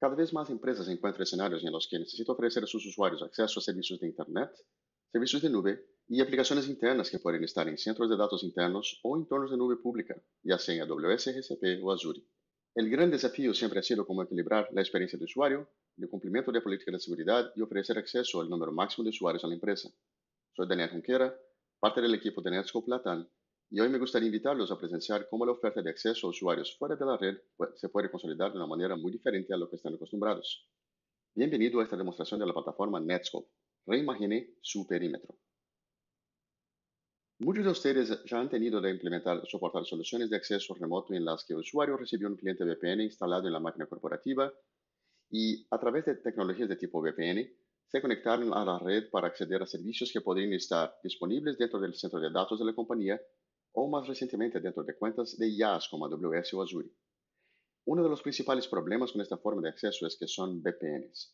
Cada vez más empresas encuentran escenarios en los que necesitan ofrecer a sus usuarios acceso a servicios de Internet, servicios de nube y aplicaciones internas que pueden estar en centros de datos internos o entornos de nube pública, ya sea en AWS, GCP o Azure. El gran desafío siempre ha sido cómo equilibrar la experiencia del usuario, el cumplimiento de políticas de seguridad y ofrecer acceso al número máximo de usuarios a la empresa. Soy Daniel Junquera, parte del equipo de Netscope Latam y hoy me gustaría invitarlos a presenciar cómo la oferta de acceso a usuarios fuera de la red se puede consolidar de una manera muy diferente a lo que están acostumbrados. Bienvenido a esta demostración de la plataforma Netscope. Reimagine su perímetro. Muchos de ustedes ya han tenido de implementar, o soportar soluciones de acceso remoto en las que el usuario recibió un cliente VPN instalado en la máquina corporativa y a través de tecnologías de tipo VPN se conectaron a la red para acceder a servicios que podrían estar disponibles dentro del centro de datos de la compañía o más recientemente dentro de cuentas de IaaS como AWS o Azure. Uno de los principales problemas con esta forma de acceso es que son VPNs.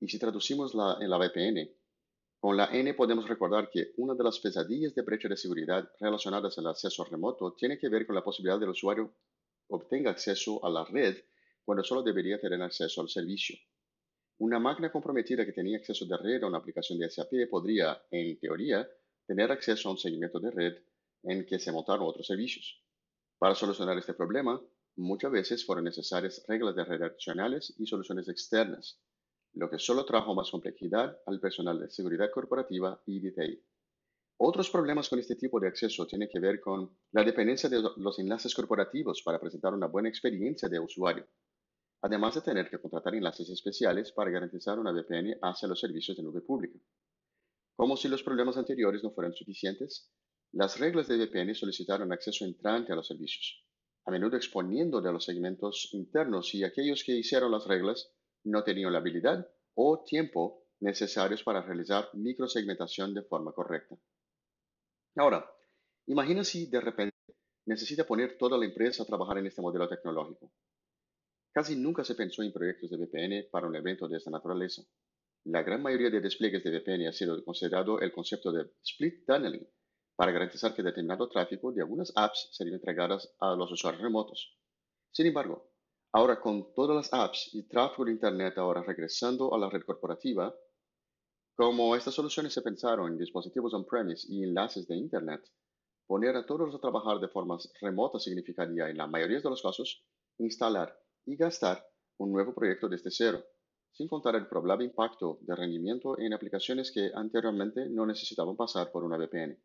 Y si traducimos la, en la VPN, con la N podemos recordar que una de las pesadillas de brecha de seguridad relacionadas al acceso remoto tiene que ver con la posibilidad del usuario obtenga acceso a la red cuando solo debería tener acceso al servicio. Una máquina comprometida que tenía acceso de red a una aplicación de SAP podría, en teoría, tener acceso a un seguimiento de red en que se montaron otros servicios. Para solucionar este problema, muchas veces fueron necesarias reglas de red y soluciones externas, lo que solo trajo más complejidad al personal de seguridad corporativa y DTI. Otros problemas con este tipo de acceso tienen que ver con la dependencia de los enlaces corporativos para presentar una buena experiencia de usuario, además de tener que contratar enlaces especiales para garantizar una VPN hacia los servicios de nube pública. Como si los problemas anteriores no fueran suficientes, las reglas de VPN solicitaron acceso entrante a los servicios, a menudo exponiendo de los segmentos internos y aquellos que hicieron las reglas no tenían la habilidad o tiempo necesarios para realizar microsegmentación de forma correcta. Ahora, imagina si de repente necesita poner toda la empresa a trabajar en este modelo tecnológico. Casi nunca se pensó en proyectos de VPN para un evento de esta naturaleza. La gran mayoría de despliegues de VPN ha sido considerado el concepto de split tunneling, para garantizar que determinado tráfico de algunas apps serían entregadas a los usuarios remotos. Sin embargo, ahora con todas las apps y tráfico de Internet ahora regresando a la red corporativa, como estas soluciones se pensaron en dispositivos on-premise y enlaces de Internet, poner a todos a trabajar de formas remotas significaría, en la mayoría de los casos, instalar y gastar un nuevo proyecto desde cero, sin contar el probable impacto de rendimiento en aplicaciones que anteriormente no necesitaban pasar por una VPN.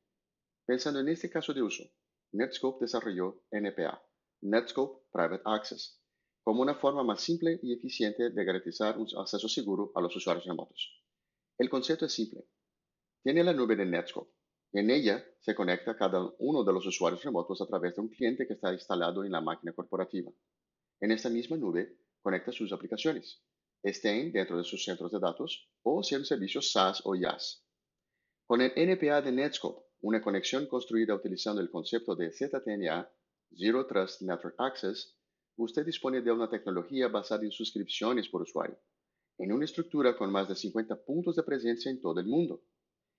Pensando en este caso de uso, Netscope desarrolló NPA, Netscope Private Access, como una forma más simple y eficiente de garantizar un acceso seguro a los usuarios remotos. El concepto es simple. Tiene la nube de Netscope. en ella se conecta cada uno de los usuarios remotos a través de un cliente que está instalado en la máquina corporativa. En esta misma nube conecta sus aplicaciones, estén dentro de sus centros de datos o sean servicios SaaS o IaaS. Con el NPA de Netscope, una conexión construida utilizando el concepto de ZTNA, Zero Trust Network Access, usted dispone de una tecnología basada en suscripciones por usuario, en una estructura con más de 50 puntos de presencia en todo el mundo.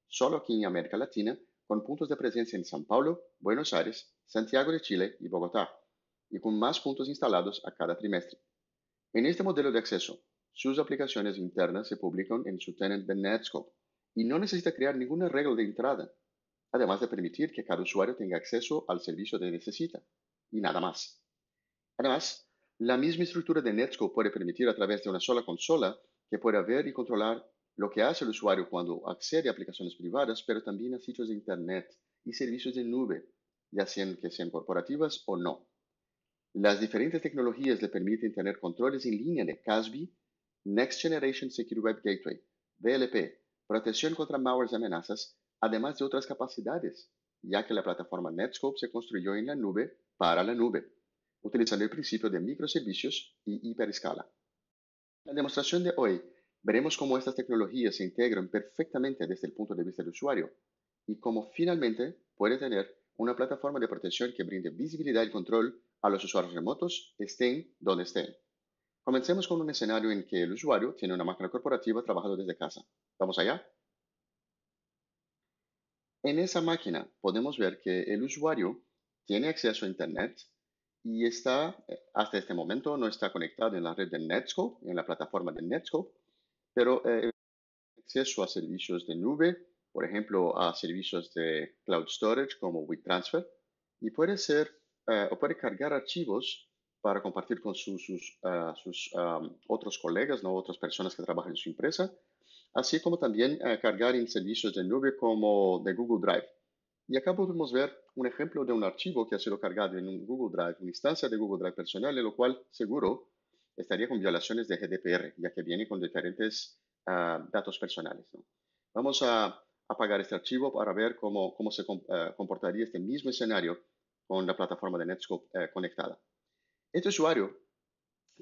Solo aquí en América Latina, con puntos de presencia en San Paulo, Buenos Aires, Santiago de Chile y Bogotá, y con más puntos instalados a cada trimestre. En este modelo de acceso, sus aplicaciones internas se publican en su tenant de Netscope y no necesita crear ninguna regla de entrada además de permitir que cada usuario tenga acceso al servicio que necesita, y nada más. Además, la misma estructura de Netscope puede permitir a través de una sola consola que pueda ver y controlar lo que hace el usuario cuando accede a aplicaciones privadas, pero también a sitios de Internet y servicios de nube, ya sean que sean corporativas o no. Las diferentes tecnologías le permiten tener controles en línea de CASB, Next Generation Secure Web Gateway, DLP, protección contra malware y amenazas, además de otras capacidades, ya que la plataforma Netscope se construyó en la nube para la nube, utilizando el principio de microservicios y hiperescala. En la demostración de hoy veremos cómo estas tecnologías se integran perfectamente desde el punto de vista del usuario y cómo finalmente puede tener una plataforma de protección que brinde visibilidad y control a los usuarios remotos, estén donde estén. Comencemos con un escenario en que el usuario tiene una máquina corporativa trabajando desde casa. ¿Vamos allá? En esa máquina podemos ver que el usuario tiene acceso a Internet y está, eh, hasta este momento, no está conectado en la red de Netscope, en la plataforma de Netscope, pero tiene eh, acceso a servicios de nube, por ejemplo, a servicios de cloud storage como WeTransfer, y puede ser eh, puede cargar archivos para compartir con sus, otros colegas, ¿no? otras personas que trabajan en su empresa, así como también eh, cargar en servicios de nube como de Google Drive. Y acá podemos ver un ejemplo de un archivo que ha sido cargado en un Google Drive, una instancia de Google Drive personal, en lo cual seguro estaría con violaciones de GDPR, ya que viene con diferentes ah, datos personales. Vamos a apagar este archivo para ver cómo, se eh, comportaría este mismo escenario con la plataforma de Netscope eh, conectada. Este usuario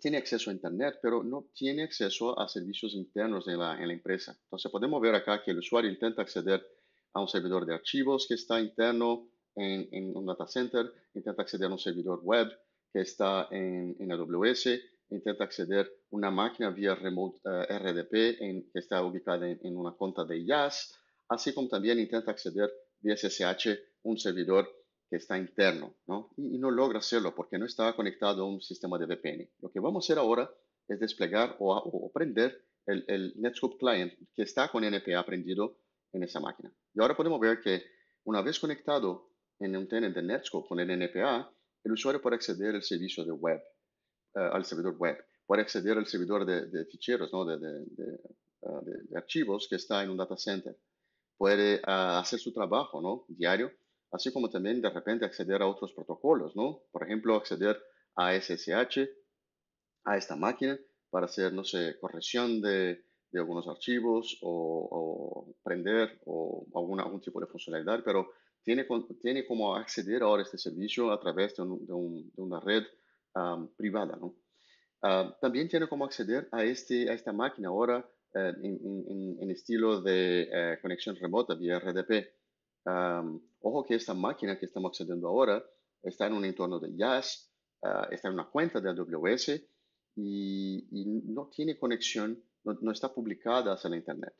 tiene acceso a Internet, pero no tiene acceso a servicios internos en la, en la empresa. Entonces podemos ver acá que el usuario intenta acceder a un servidor de archivos que está interno en, un data center, intenta acceder a un servidor web que está en, en AWS, intenta acceder a una máquina vía remote eh, RDP en, que está ubicada en, una cuenta de IaaS, así como también intenta acceder vía SSH un servidor que está interno, ¿no? Y, no logra hacerlo porque no estaba conectado a un sistema de VPN. Lo que vamos a hacer ahora es desplegar o, prender el, Netscope Client que está con NPA prendido en esa máquina. Y ahora podemos ver que una vez conectado en un tenant de Netscope con el NPA, el usuario puede acceder al servicio de web, eh, al servidor web, puede acceder al servidor de, ficheros, ¿no? Ah, de, archivos que está en un data center, puede ah, hacer su trabajo ¿no? diario así como también de repente acceder a otros protocolos, ¿no? Por ejemplo, acceder a SSH, a esta máquina, para hacer, no sé, corrección de, algunos archivos o, o prender o alguna, algún tipo de funcionalidad, pero tiene, tiene como acceder ahora a este servicio a través de, una red privada, ¿no? también tiene como acceder a, este, a esta máquina ahora eh, en, estilo de eh, conexión remota vía RDP ojo que esta máquina que estamos accediendo ahora está en un entorno de YAS, ah, está en una cuenta de AWS y, no tiene conexión, no, está publicada hacia la Internet.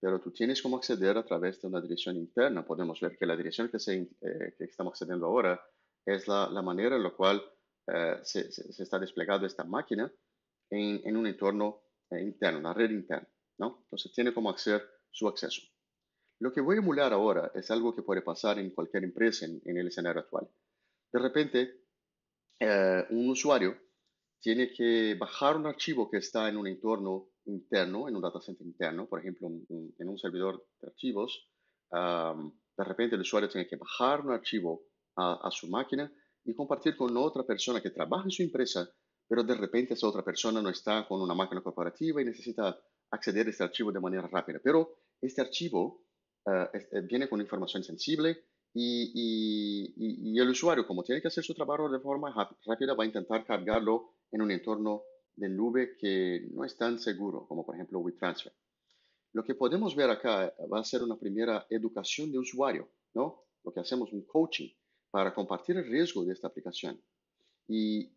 Pero tú tienes cómo acceder a través de una dirección interna. Podemos ver que la dirección que, se, eh, estamos accediendo ahora es la, manera en la cual eh, se, está desplegando esta máquina en, un entorno interno, eh, interno, una red interna. ¿no? Entonces tiene como acceder su acceso. Lo que voy a emular ahora es algo que puede pasar en cualquier empresa en, el escenario actual. De repente, eh, un usuario tiene que bajar un archivo que está en un entorno interno, en un data interno, por ejemplo, en un servidor de archivos. de repente el usuario tiene que bajar un archivo a, a, su máquina y compartir con otra persona que trabaja en su empresa, pero de repente esa otra persona no está con una máquina corporativa y necesita acceder a este archivo de manera rápida. Pero este archivo eh, eh, viene con información sensible y, el usuario, como tiene que hacer su trabajo de forma rápida, va a intentar cargarlo en un entorno de nube que no es tan seguro, como por ejemplo WeTransfer. Lo que podemos ver acá eh, va a ser una primera educación de usuario, ¿no? Lo que hacemos un coaching para compartir el riesgo de esta aplicación. Y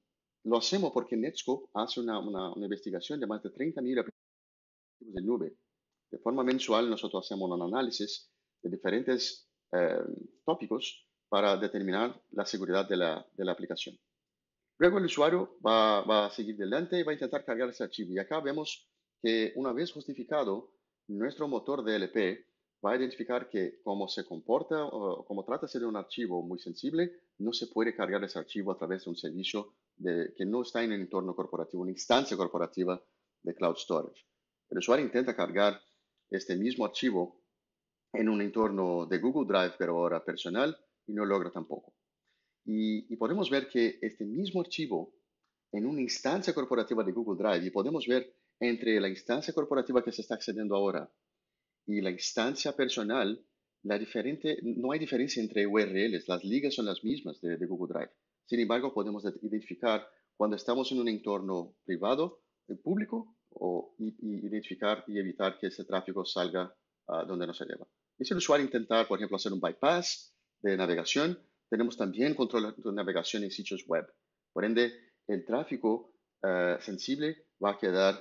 lo hacemos porque Netscope hace una, una investigación de más de 30.000 aplicaciones de nube de forma mensual nosotros hacemos un análisis de diferentes eh, tópicos para determinar la seguridad de la, aplicación. Luego el usuario va, a seguir adelante y va a intentar cargar ese archivo. Y acá vemos que una vez justificado, nuestro motor DLP va a identificar que como se comporta o como trata de un archivo muy sensible, no se puede cargar ese archivo a través de un servicio de, que no está en el entorno corporativo, una instancia corporativa de Cloud Storage. El usuario intenta cargar este mismo archivo en un entorno de Google Drive, pero ahora personal, y no logra tampoco. Y, podemos ver que este mismo archivo en una instancia corporativa de Google Drive, y podemos ver entre la instancia corporativa que se está accediendo ahora y la instancia personal, la diferente, no hay diferencia entre URLs, las ligas son las mismas de, Google Drive. Sin embargo, podemos identificar cuando estamos en un entorno privado, eh, público o, identificar y evitar que ese tráfico salga a ah, donde no se lleva. Y si el usuario intenta, por ejemplo, hacer un bypass de navegación, tenemos también control de navegación en sitios web. Por ende, el tráfico ah, sensible va a quedar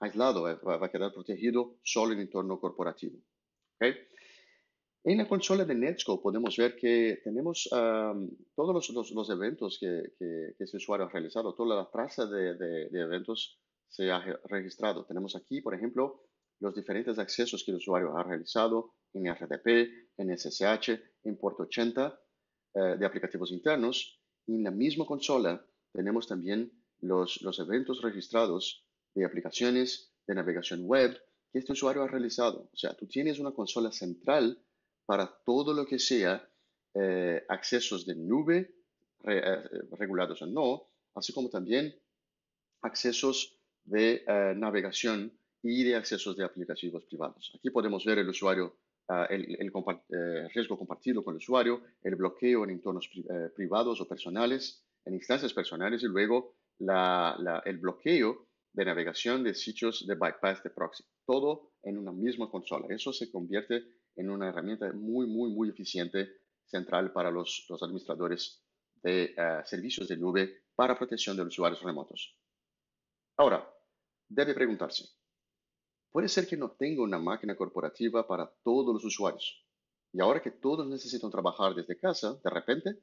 aislado, eh, va, a quedar protegido solo en el entorno corporativo. En la consola de Netsco podemos ver que tenemos todos los, eventos que, ese usuario ha realizado, toda la traza de, de eventos se ha registrado. Tenemos aquí, por ejemplo, los diferentes accesos que el usuario ha realizado en RDP, en SSH, en puerto 80 eh, de aplicativos internos. Y en la misma consola tenemos también los, los eventos registrados de aplicaciones de navegación web que este usuario ha realizado. O sea, tú tienes una consola central para todo lo que sea eh, accesos de nube eh, regulados o no, así como también accesos de eh, navegación y de accesos de aplicativos privados. Aquí podemos ver el usuario, ah, el, eh, riesgo compartido con el usuario, el bloqueo en entornos eh, privados o personales, en instancias personales y luego el bloqueo de navegación de sitios de bypass de proxy. Todo en una misma consola. Eso se convierte en una herramienta muy, muy, muy eficiente, central para los, administradores de servicios de nube para protección de los usuarios remotos. Ahora, debe preguntarse, puede ser que no tenga una máquina corporativa para todos los usuarios. Y ahora que todos necesitan trabajar desde casa, de repente,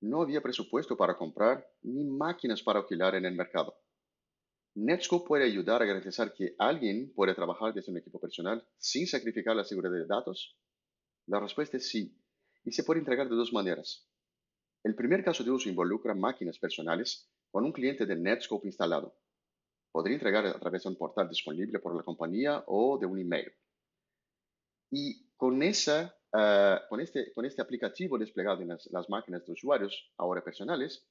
no había presupuesto para comprar ni máquinas para alquilar en el mercado. Netscope puede ayudar a garantizar que alguien puede trabajar desde un equipo personal sin sacrificar la seguridad de datos. La respuesta es sí, y se puede entregar de dos maneras. El primer caso de uso involucra máquinas personales con un cliente de Netscope instalado podría entregar a través de un portal disponible por la compañía o de un email. Y con, esa, ah, con, este, con este aplicativo desplegado en las, máquinas de usuarios, ahora personales,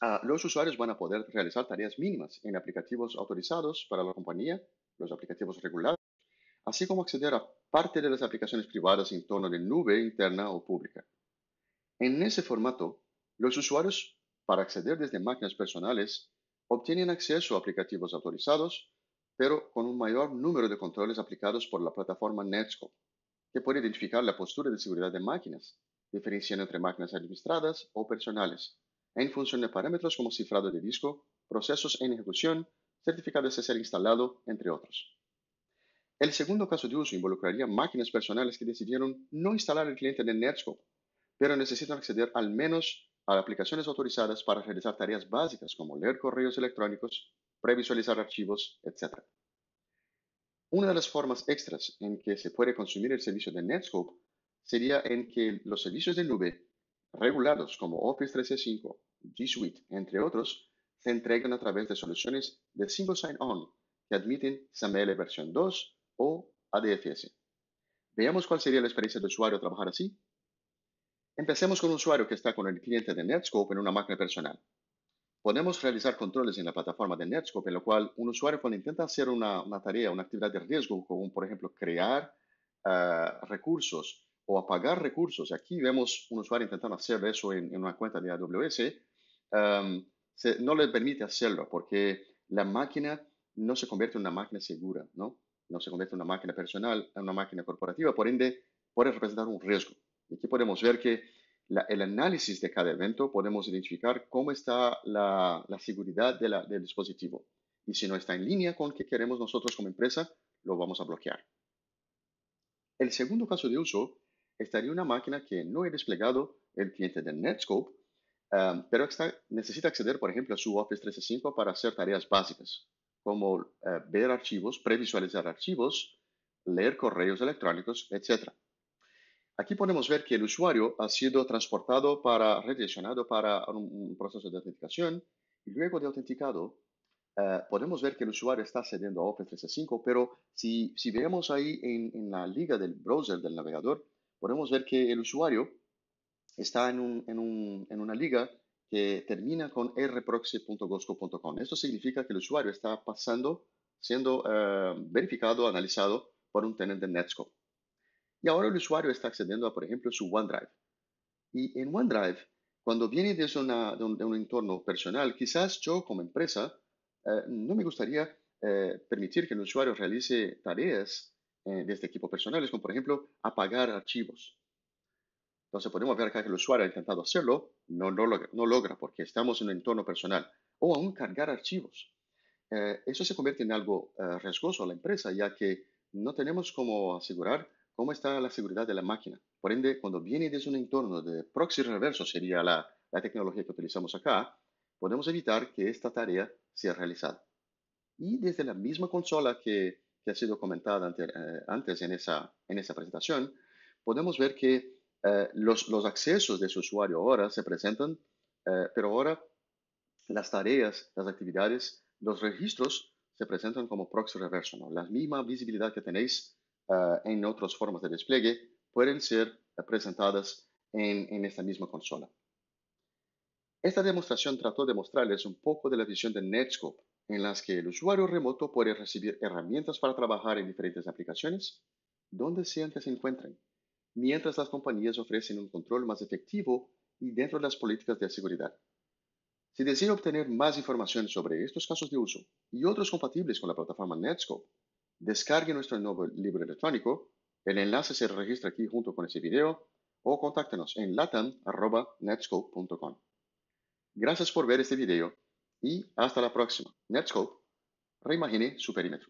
ah, los usuarios van a poder realizar tareas mínimas en aplicativos autorizados para la compañía, los aplicativos regulares, así como acceder a parte de las aplicaciones privadas en torno de nube interna o pública. En ese formato, los usuarios, para acceder desde máquinas personales, obtienen acceso a aplicativos autorizados, pero con un mayor número de controles aplicados por la plataforma Netscope, que puede identificar la postura de seguridad de máquinas, diferenciando entre máquinas administradas o personales, en función de parámetros como cifrado de disco, procesos en ejecución, certificados de ser instalado, entre otros. El segundo caso de uso involucraría máquinas personales que decidieron no instalar el cliente de Netscope, pero necesitan acceder al menos a aplicaciones autorizadas para realizar tareas básicas como leer correos electrónicos, previsualizar archivos, etc. Una de las formas extras en que se puede consumir el servicio de Netscope sería en que los servicios de nube regulados como Office 365, G Suite, entre otros, se entregan a través de soluciones de single sign-on que admiten XAML versión 2 o ADFS. Veamos cuál sería la experiencia de usuario trabajar así Empecemos con un usuario que está con el cliente de Netscope en una máquina personal. Podemos realizar controles en la plataforma de Netscope, en lo cual un usuario cuando intenta hacer una, tarea, una actividad de riesgo, como por ejemplo crear ah, recursos o apagar recursos, aquí vemos un usuario intentando hacer eso en, una cuenta de AWS, no le permite hacerlo porque la máquina no se convierte en una máquina segura, ¿no? No se convierte en una máquina personal, en una máquina corporativa, por ende puede representar un riesgo. Aquí podemos ver que el análisis de cada evento podemos identificar cómo está la, seguridad la, del dispositivo. Y si no está en línea con lo que queremos nosotros como empresa, lo vamos a bloquear. El segundo caso de uso estaría una máquina que no he desplegado el cliente de Netscope, um, pero necesita acceder, por ejemplo, a su Office 365 para hacer tareas básicas, como eh, ver archivos, previsualizar archivos, leer correos electrónicos, etc. Aquí podemos ver que el usuario ha sido transportado para, redireccionado para un, proceso de autenticación y luego de autenticado eh, podemos ver que el usuario está accediendo a Office 365, pero si, si vemos ahí en, la liga del browser, del navegador, podemos ver que el usuario está en, un, en, un, en una liga que termina con rproxy.gosco.com. Esto significa que el usuario está pasando, siendo eh, verificado, analizado por un tenente de Netscope. Y ahora el usuario está accediendo a, por ejemplo, su OneDrive. Y en OneDrive, cuando viene desde de, un, entorno personal, quizás yo como empresa eh, no me gustaría eh, permitir que el usuario realice tareas eh, desde este equipo personales, como por ejemplo apagar archivos. Entonces podemos ver acá que el usuario ha intentado hacerlo, no, no, logra, no logra porque estamos en un entorno personal, o aún cargar archivos. Eh, eso se convierte en algo riesgoso a la empresa, ya que no tenemos cómo asegurar cómo está la seguridad de la máquina. Por ende, cuando viene desde un entorno de proxy reverso, sería la, la tecnología que utilizamos acá, podemos evitar que esta tarea sea realizada. Y desde la misma consola que, que ha sido comentada eh, antes en esa, en esa presentación, podemos ver que eh, los, los, accesos de su usuario ahora se presentan, eh, pero ahora las tareas, las actividades, los registros se presentan como proxy reverso, la misma visibilidad que tenéis Ah, en otras formas de despliegue pueden ser presentadas en, esta misma consola. Esta demostración trató de mostrarles un poco de la visión de Netscope, en las que el usuario remoto puede recibir herramientas para trabajar en diferentes aplicaciones, donde sean que se encuentren, mientras las compañías ofrecen un control más efectivo y dentro de las políticas de seguridad. Si desea obtener más información sobre estos casos de uso y otros compatibles con la plataforma Netscope, Descargue nuestro nuevo libro electrónico. El enlace se registra aquí junto con este video o contáctenos en latam.netscope.com. Gracias por ver este video y hasta la próxima. Netscope reimagine su perímetro.